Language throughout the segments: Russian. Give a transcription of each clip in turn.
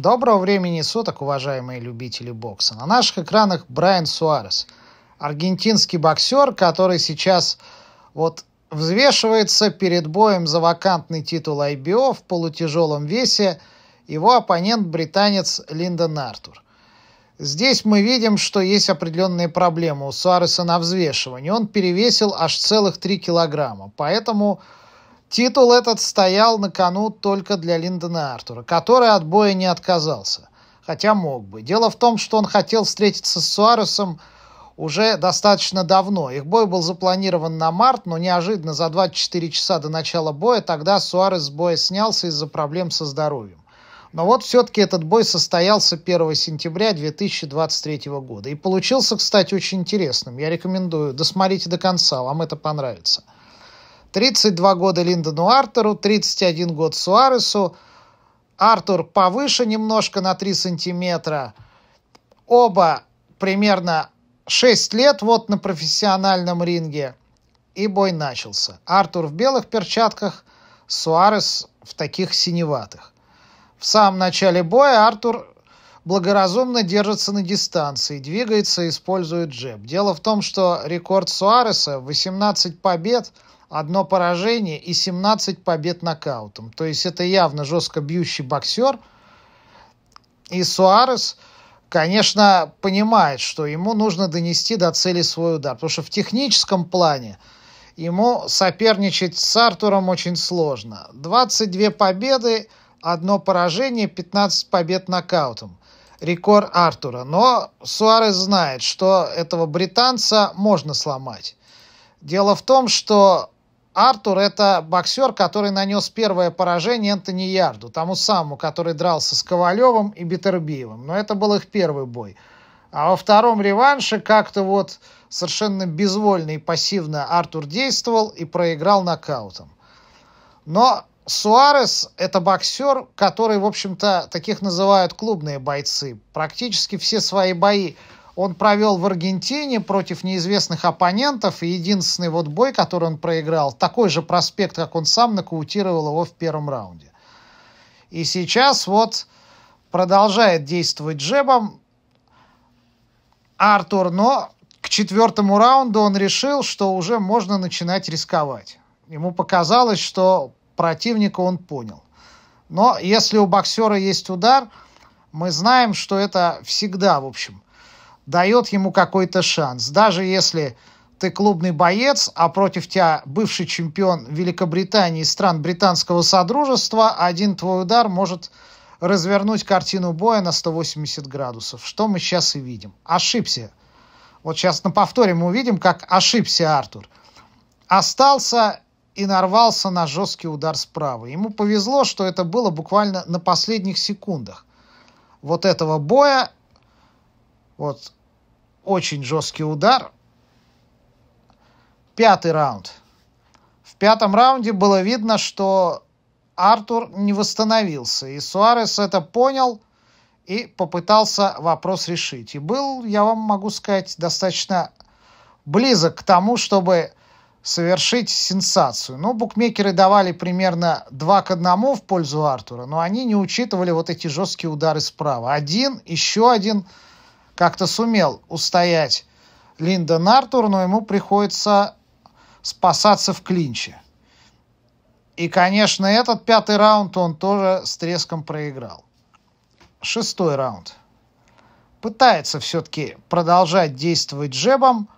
Доброго времени суток, уважаемые любители бокса. На наших экранах Брайан Суарес, аргентинский боксер, который сейчас вот взвешивается перед боем за вакантный титул IBO в полутяжелом весе. Его оппонент британец Линдон Артур. Здесь мы видим, что есть определенные проблемы у Суареса на взвешивании. Он перевесил аж целых 3 килограмма, поэтому Титул этот стоял на кону только для Линдона Артура, который от боя не отказался, хотя мог бы. Дело в том, что он хотел встретиться с Суаресом уже достаточно давно. Их бой был запланирован на март, но неожиданно за 24 часа до начала боя тогда Суарес с боя снялся из-за проблем со здоровьем. Но вот все-таки этот бой состоялся 1 сентября 2023 года. И получился, кстати, очень интересным. Я рекомендую, досмотрите до конца, вам это понравится. 32 года Линдону Артеру, 31 год Суаресу. Артур повыше немножко на 3 сантиметра. Оба примерно 6 лет вот на профессиональном ринге. И бой начался. Артур в белых перчатках, Суарес в таких синеватых. В самом начале боя Артур благоразумно держится на дистанции, двигается и использует джеб. Дело в том, что рекорд Суареса 18 побед – одно поражение и 17 побед нокаутом. То есть это явно жестко бьющий боксер. И Суарес, конечно, понимает, что ему нужно донести до цели свой удар. Потому что в техническом плане ему соперничать с Артуром очень сложно. 22 победы, одно поражение, 15 побед нокаутом. Рекорд Артура. Но Суарес знает, что этого британца можно сломать. Дело в том, что Артур – это боксер, который нанес первое поражение Энтони Ярду, тому самому, который дрался с Ковалевым и Битербиевым. Но это был их первый бой. А во втором реванше как-то вот совершенно безвольно и пассивно Артур действовал и проиграл нокаутом. Но Суарес – это боксер, который, в общем-то, таких называют клубные бойцы. Практически все свои бои он провел в Аргентине против неизвестных оппонентов, и единственный вот бой, который он проиграл, такой же проспект, как он сам, нокаутировал его в первом раунде. И сейчас вот продолжает действовать джебом Артур, но к четвертому раунду он решил, что уже можно начинать рисковать. Ему показалось, что противника он понял. Но если у боксера есть удар, мы знаем, что это всегда, в общем, дает ему какой-то шанс. Даже если ты клубный боец, а против тебя бывший чемпион Великобритании и стран британского содружества, один твой удар может развернуть картину боя на 180 градусов, что мы сейчас и видим. Ошибся. Вот сейчас на повторе мы увидим, как ошибся Артур. Остался и нарвался на жесткий удар справа. Ему повезло, что это было буквально на последних секундах вот этого боя. Вот очень жесткий удар. Пятый раунд. В пятом раунде было видно, что Артур не восстановился. И Суарес это понял и попытался вопрос решить. И был, я вам могу сказать, достаточно близок к тому, чтобы совершить сенсацию. Но ну, букмекеры давали примерно 2 к 1 в пользу Артура, но они не учитывали вот эти жесткие удары справа. Один, еще один – как-то сумел устоять Линда Нартур, но ему приходится спасаться в клинче. И, конечно, этот пятый раунд он тоже с треском проиграл. Шестой раунд. Пытается все-таки продолжать действовать джебом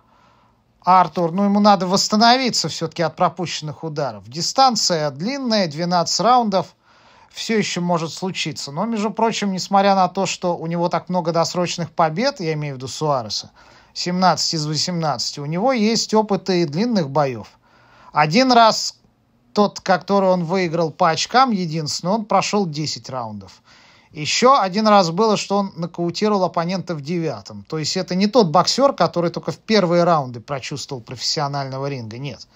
Артур, но ему надо восстановиться все-таки от пропущенных ударов. Дистанция длинная, 12 раундов – все еще может случиться. Но, между прочим, несмотря на то, что у него так много досрочных побед, я имею в виду Суареса, 17 из 18, у него есть опыт и длинных боев. Один раз тот, который он выиграл по очкам, единственный, он прошел 10 раундов. Еще один раз было, что он нокаутировал оппонента в девятом. То есть это не тот боксер, который только в первые раунды прочувствовал профессионального ринга. Нет.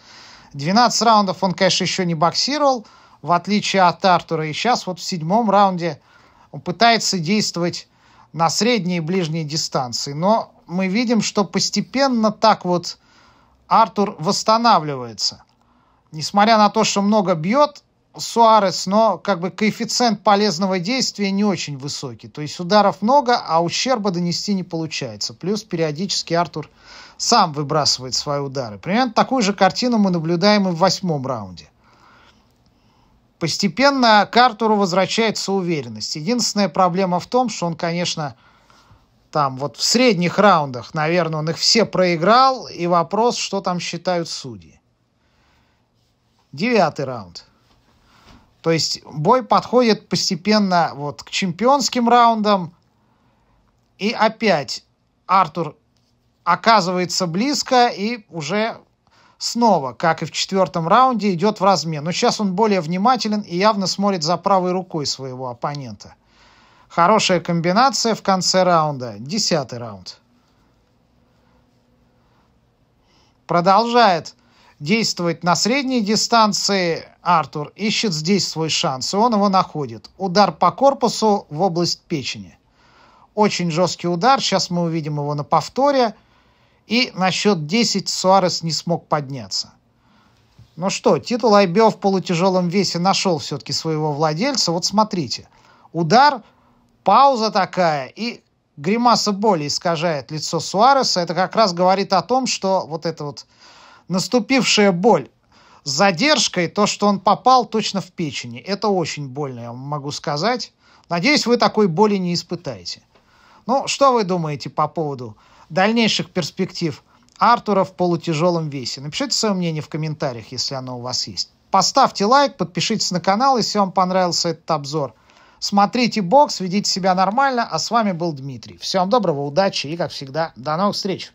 12 раундов он, конечно, еще не боксировал, в отличие от Артура. И сейчас вот в седьмом раунде он пытается действовать на средние и ближние дистанции. Но мы видим, что постепенно так вот Артур восстанавливается. Несмотря на то, что много бьет Суарес, но как бы коэффициент полезного действия не очень высокий. То есть ударов много, а ущерба донести не получается. Плюс периодически Артур сам выбрасывает свои удары. Примерно такую же картину мы наблюдаем и в восьмом раунде. Постепенно Картуру возвращается уверенность. Единственная проблема в том, что он, конечно, там вот в средних раундах, наверное, он их все проиграл, и вопрос, что там считают судьи. Девятый раунд. То есть бой подходит постепенно вот к чемпионским раундам. И опять Артур оказывается близко и уже снова, как и в четвертом раунде, идет в размен. Но сейчас он более внимателен и явно смотрит за правой рукой своего оппонента. Хорошая комбинация в конце раунда. Десятый раунд. Продолжает действовать на средней дистанции. Артур ищет здесь свой шанс, и он его находит. Удар по корпусу в область печени. Очень жесткий удар. Сейчас мы увидим его на повторе. И на счет 10 Суарес не смог подняться. Ну что, титул IBO в полутяжелом весе нашел все-таки своего владельца. Вот смотрите. Удар, пауза такая, и гримаса боли искажает лицо Суареса. Это как раз говорит о том, что вот эта вот наступившая боль с задержкой, то, что он попал точно в печени. Это очень больно, я могу сказать. Надеюсь, вы такой боли не испытаете. Ну, что вы думаете по поводу дальнейших перспектив Артура в полутяжелом весе. Напишите свое мнение в комментариях, если оно у вас есть. Поставьте лайк, подпишитесь на канал, если вам понравился этот обзор. Смотрите бокс, ведите себя нормально. А с вами был Дмитрий. Всем доброго, удачи и, как всегда, до новых встреч.